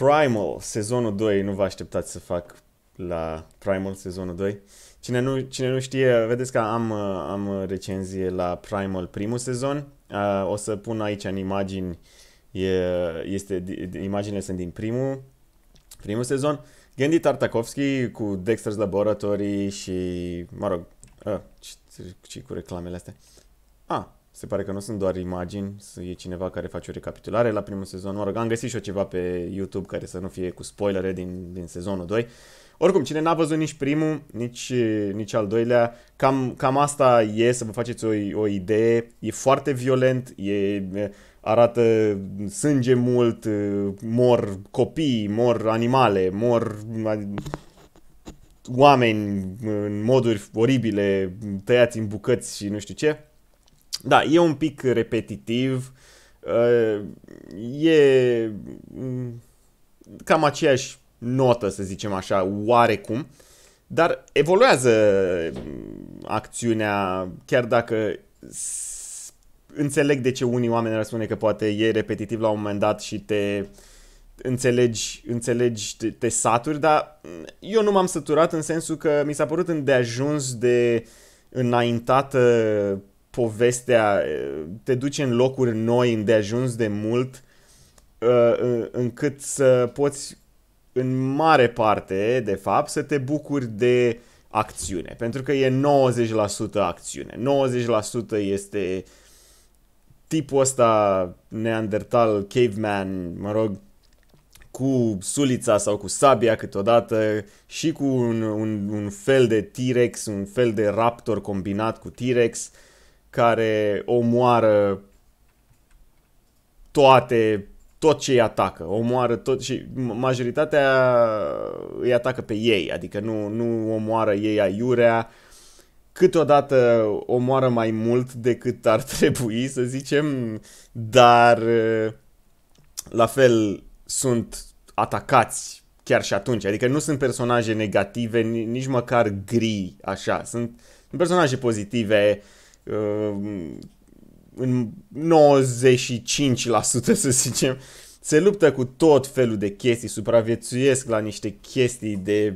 Primal, sezonul 2, nu vă așteptați să fac la Primal sezonul 2. Cine nu, cine nu știe, vedeți că am, am recenzie la Primal primul sezon. O să pun aici în imagini, este, imaginile sunt din primul, primul sezon. Gandhi Tartakovski cu Dexter's Laboratory și, mă rog, a, ce, ce cu reclamele astea? A, se pare că nu sunt doar imagini, e cineva care face o recapitulare la primul sezon. Mă rog, am găsit și eu ceva pe YouTube care să nu fie cu spoilere din, din sezonul 2. Oricum, cine n-a văzut nici primul, nici, nici al doilea, cam, cam asta e, să vă faceți o, o idee. E foarte violent, e, arată sânge mult, mor copii, mor animale, mor oameni în moduri oribile, tăiați în bucăți și nu știu ce. Da, e un pic repetitiv, uh, e mm, cam aceeași notă, să zicem așa, oarecum, dar evoluează mm, acțiunea, chiar dacă înțeleg de ce unii oameni ar spune că poate e repetitiv la un moment dat și te înțelegi, înțelegi te, te saturi, dar mm, eu nu m-am săturat în sensul că mi s-a părut îndeajuns de înaintată povestea te duce în locuri noi, în deajuns de mult, încât să poți în mare parte, de fapt, să te bucuri de acțiune. Pentru că e 90% acțiune. 90% este tipul ăsta neandertal, caveman, mă rog, cu sulița sau cu sabia câteodată și cu un, un, un fel de T-Rex, un fel de raptor combinat cu T-Rex. Uh, care omoară toate, tot ce îi atacă. Omoară tot și majoritatea îi atacă pe ei, adică nu, nu omoară ei aiurea, câteodată omoară mai mult decât ar trebui, să zicem, dar uh, la fel sunt atacați chiar și atunci. Adică nu sunt personaje negative, nici măcar gri, așa. Sunt personaje pozitive, uh, Ehm, în 95% să zicem, se luptă cu tot felul de chestii, supraviețuiesc la niște chestii de...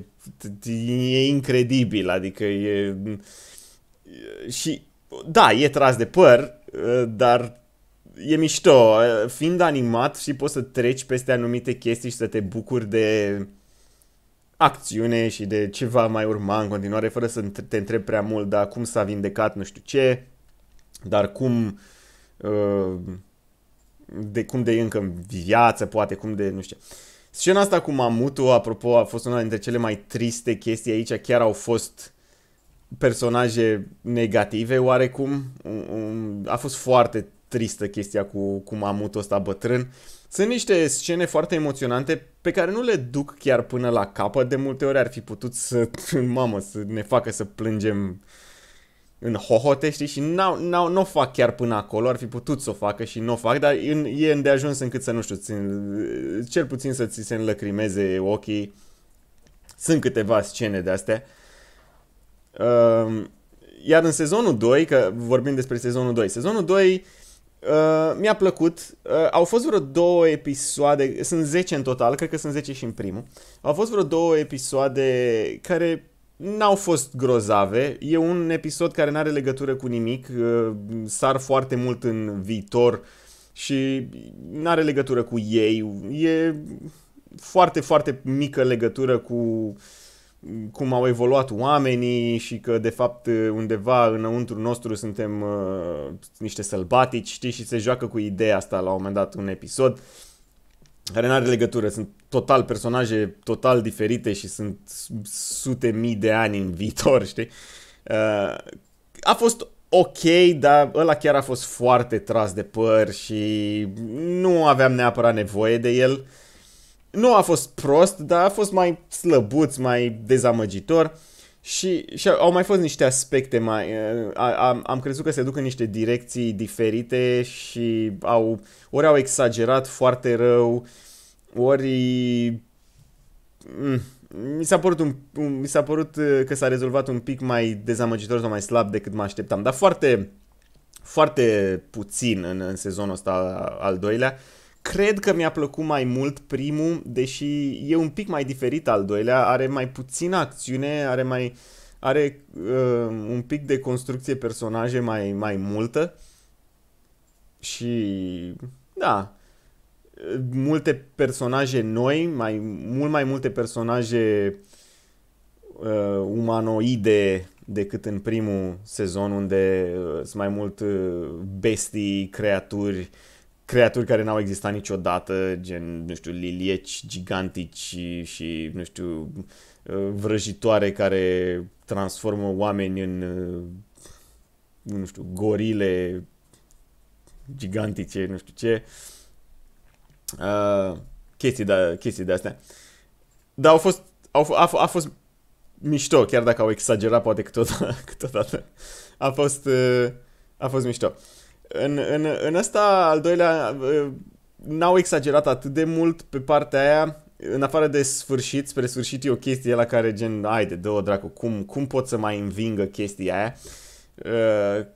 e incredibil, adică e... și da, e tras de păr, dar e mișto, fiind animat și poți să treci peste anumite chestii și să te bucuri de acțiune și de ce va mai urma în continuare, fără să te întreb prea mult, dar cum s-a vindecat nu știu ce, dar cum uh, de cum de încă în viață, poate, cum de, nu știu. Scena asta cu mamutul, apropo, a fost una dintre cele mai triste chestii aici, chiar au fost personaje negative oarecum. A fost foarte tristă chestia cu, cu mamutul ăsta bătrân. Uh, sunt niște scene foarte emoționante pe care nu le duc chiar până la capăt. De multe ori ar fi putut să, mamă, să ne facă să plângem în hohote, știi? Și nu o fac chiar până acolo, ar fi putut să o facă și nu o fac, dar e îndeajuns încât să, nu știu, țin, cel puțin să ți se înlăcrimeze ochii. Sunt câteva scene de astea. Ehm, iar în sezonul 2, că vorbim despre sezonul 2, sezonul 2 Uh, mi-a plăcut. Uh, au fost vreo două episoade, sunt 10 în total, cred că sunt 10 și în primul. Au fost vreo două episoade care n-au fost grozave. E un episod care n-are legătură cu nimic, uh, sar foarte mult în viitor și n-are legătură cu ei. E foarte, foarte mică legătură cu uh, cum au evoluat oamenii și că de fapt undeva înăuntru nostru suntem uh, niște sălbatici, știi, și se joacă cu ideea asta la un moment dat un episod care nu are legătură, sunt total personaje total diferite și sunt sute mii de ani în viitor, știi? Uh, a fost ok, dar ăla chiar a fost foarte tras de păr și nu aveam neapărat nevoie de el. Uh, nu a fost prost, dar a fost mai slăbuț, mai dezamăgitor. Și, și au mai fost niște aspecte mai... am, am crezut că se duc în niște direcții diferite și au, ori au exagerat foarte rău, ori... Mm, mi s-a părut, un, mi s-a părut uh, că s-a rezolvat un pic mai dezamăgitor sau mai slab decât mă așteptam, dar foarte, foarte puțin în, în sezonul ăsta al doilea. Uh, Cred că mi-a plăcut mai mult primul, deși e un pic mai diferit al doilea, are mai puțină acțiune, are mai are uh, un pic de construcție personaje mai, mai multă și da, multe personaje noi, mai mult mai multe personaje uh, umanoide decât în primul sezon unde uh, sunt mai mult uh, bestii, creaturi uh, creaturi care n-au existat niciodată, gen, nu știu, lilieci gigantici și, nu știu, uh, vrăjitoare care transformă oameni în, uh, nu știu, gorile gigantice, nu știu ce. Uh, chestii, de, de astea. Dar au fost, au, a, a fost mișto, chiar dacă au exagerat poate câteodată. câteodată. A fost, uh, a fost mișto. Uh, în, în, în ăsta, al doilea, n-au exagerat atât de mult pe partea aia, în afară de sfârșit, spre sfârșit e o chestie la care gen, ai de două dracu, cum, cum pot să mai învingă chestia aia? Uh,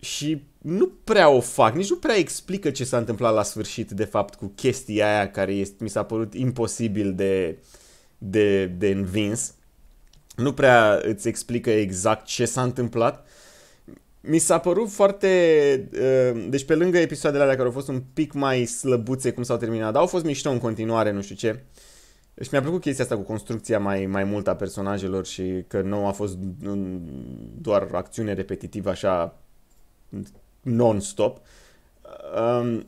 și nu prea o fac, nici nu prea explică ce s-a întâmplat la sfârșit, de fapt, cu chestia aia care este, mi s-a părut imposibil de, de, de învins. Nu prea îți explică exact ce s-a întâmplat. Uh, mi s-a părut foarte... Uh, deci pe lângă episoadele alea care au fost un pic mai slăbuțe cum s-au terminat, dar au fost mișto în continuare, nu știu ce. Și deci mi-a plăcut chestia asta cu construcția mai, mai mult a personajelor și că nu a fost doar acțiune repetitivă așa non-stop. Um,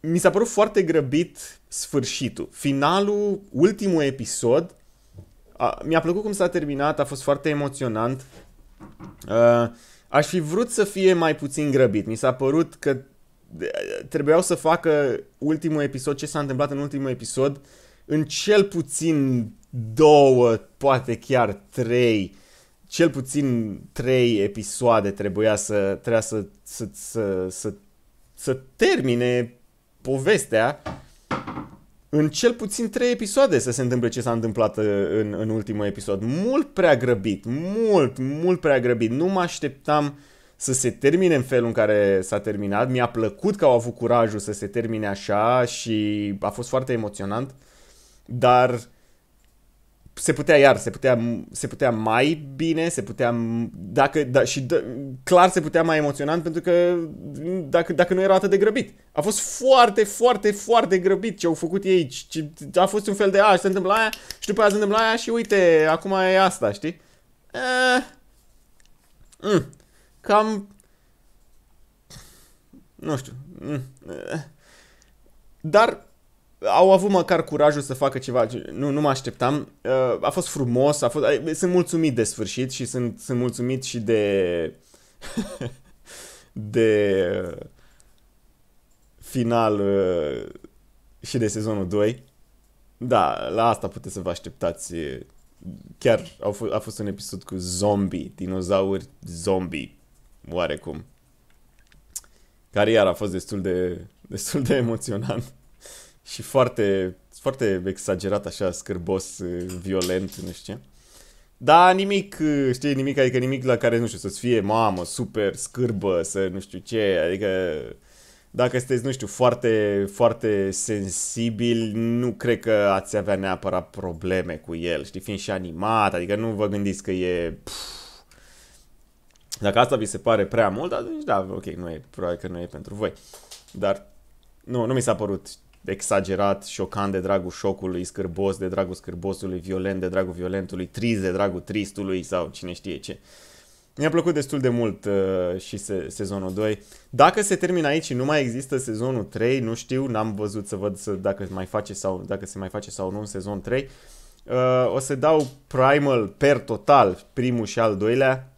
mi s-a părut foarte grăbit sfârșitul. Finalul, ultimul episod, a, mi-a plăcut cum s-a terminat, a fost foarte emoționant. Uh, Aș fi vrut să fie mai puțin grăbit. Mi s-a părut că eh, trebuiau să facă ultimul episod, ce s-a întâmplat în ultimul episod, în cel puțin două, poate chiar trei, cel puțin trei episoade trebuia să, trebuia să, să, să, să, să termine povestea în cel puțin trei episoade să se întâmple ce s-a întâmplat uh, în, în ultimul episod. Mult prea grăbit, mult, mult prea grăbit. Nu mă așteptam să se termine în felul în care s-a terminat. Mi-a plăcut că au avut curajul să se termine așa și a fost foarte emoționant. Dar se putea iar, se putea, se putea mai bine, se putea, dacă, da, și da, clar se putea mai emoționant pentru că dacă, dacă nu era atât de grăbit. A fost foarte, foarte, foarte grăbit ce au făcut ei, ce, a fost un fel de, a, se întâmplă aia și după aia se întâmplă aia și uite, acum e asta, știi? E, eh, mm, cam, nu știu, mm, e, eh, dar au avut măcar curajul să facă ceva, nu, nu mă așteptam, uh, a fost frumos, a fost, sunt mulțumit de sfârșit și sunt, sunt mulțumit și de, de final uh, și de sezonul 2. Da, la asta puteți să vă așteptați. Uh, chiar a fost un episod cu zombie, dinozauri zombie, oarecum. Care iar a fost destul de, destul de emoționant și foarte, foarte exagerat așa, scârbos, violent, nu știu ce. Da, nimic, știi, nimic, adică nimic la care, nu știu, să-ți fie mamă, super, scârbă, să nu știu ce, adică dacă sunteți, nu știu, foarte, foarte sensibil, nu cred că ați avea neapărat probleme cu el, știi, fiind și animat, adică nu vă gândiți că e... Pff, dacă asta vi se pare prea mult, atunci da, ok, nu e, probabil că nu e pentru voi. Dar nu, nu mi s-a părut exagerat, șocant de dragul șocului, scârbos de dragul scârbosului, violent de dragul violentului, trist de dragul tristului sau cine știe ce. Mi-a plăcut destul de mult uh, și se- sezonul 2. Dacă se termină aici și nu mai există sezonul 3, nu știu, n-am văzut să văd să, dacă, mai face sau, dacă se mai face sau nu în sezon 3, uh, o să dau Primal per total, primul și al doilea,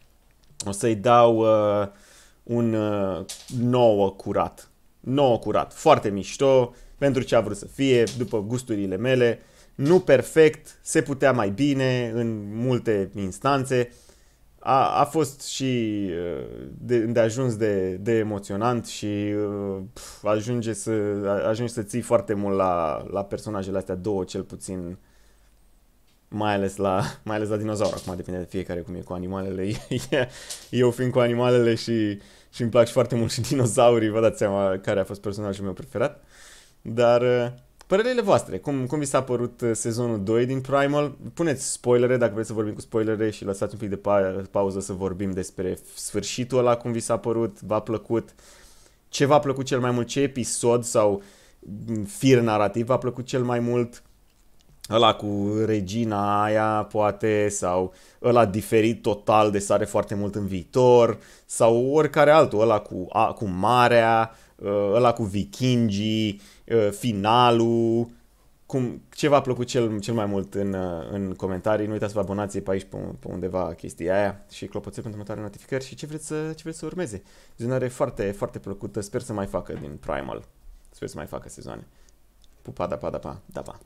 o să-i dau uh, un uh, nouă curat nouă curat. Foarte mișto, pentru ce a vrut să fie, după gusturile mele. Nu perfect, se putea mai bine în multe instanțe. A, a fost și uh, de, de ajuns de, de emoționant și uh, pf, ajunge să, ajungi să ții foarte mult la, la personajele astea două, cel puțin mai ales la, mai ales la dinozaur, acum depinde de fiecare cum e cu animalele, eu fiind cu animalele și și îmi plac și foarte mult și dinozaurii, vă dați seama care a fost personajul meu preferat. Dar uh, părerile voastre, cum, cum vi s-a părut uh, sezonul 2 din Primal? Puneți spoilere dacă vreți să vorbim cu spoilere și lăsați un pic de pa- pauză să vorbim despre sfârșitul ăla, cum vi s-a părut, v-a plăcut, ce v-a plăcut cel mai mult, ce episod sau mm, fir narrativ v-a plăcut cel mai mult, ăla cu regina aia, poate, sau ăla diferit total de sare foarte mult în viitor, sau oricare altul, ăla cu, a, cu marea, ă, ăla cu vikingii, ă, finalul, cum, ce v-a plăcut cel, cel mai mult în, în comentarii. Nu uitați să vă abonați pe aici, pe, pe undeva, chestia aia și clopoțel pentru următoare notificări și ce vreți să, ce vreți să urmeze. Zonare foarte, foarte plăcută. Sper să mai facă din Primal. Sper să mai facă sezoane. Pupa, da, pa, da, pa, da, pa.